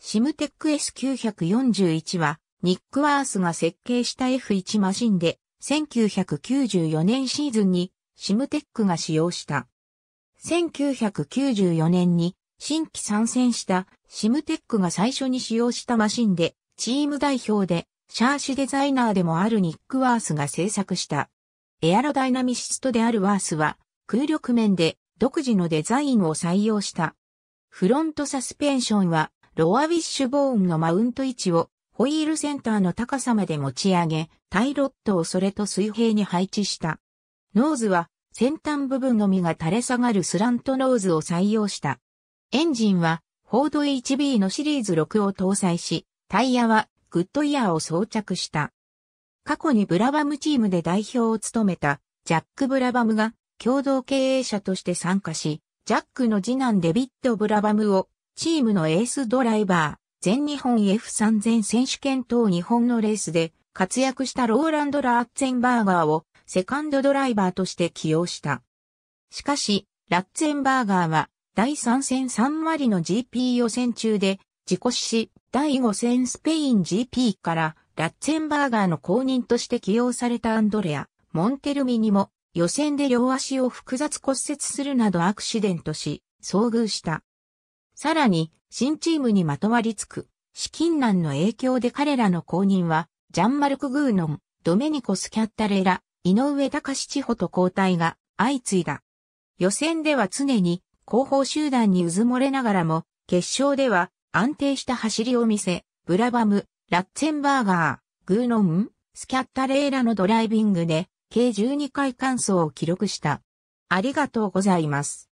シムテック S941 は、ニックワースが設計した F1 マシンで、1994年シーズンにシムテックが使用した。1994年に新規参戦したシムテックが最初に使用したマシンで、チーム代表でシャーシデザイナーでもあるニックワースが製作した。エアロダイナミシストであるワースは、空力面で独自のデザインを採用した。フロントサスペンションはロアウィッシュボーンのマウント位置をホイールセンターの高さまで持ち上げ、タイロットをそれと水平に配置した。ノーズは先端部分のみが垂れ下がるスラントノーズを採用した。エンジンはフォード HB のシリーズ6を搭載し、タイヤはグッドイヤーを装着した。過去にブラバムチームで代表を務めたジャック・ブラバムが共同経営者として参加し、ジャックの次男デビッド・ブラバムをチームのエースドライバー、全日本 F3000 選手権等日本のレースで活躍したローランド・ラッツェンバーガーをセカンドドライバーとして起用した。しかし、ラッツェンバーガーは第3戦3割の GP 予選中で事故死し、第5戦スペイン GP からラッツェンバーガーの後任として起用されたアンドレア、モンテルミにも予選で両足を複雑骨折するなどアクシデントし、遭遇した。さらに、新チームにまとわりつく、資金難の影響で彼らの後任は、ジャンマルク・グーノン、ドメニコ・スキャッタレラ、井上隆地穂と交代が相次いだ。予選では常に後方集団にうずもれながらも、決勝では安定した走りを見せ、ブラバム、ラッツェンバーガー、グーノン、スキャッタレーラのドライビングで、計12回完走を記録した。ありがとうございます。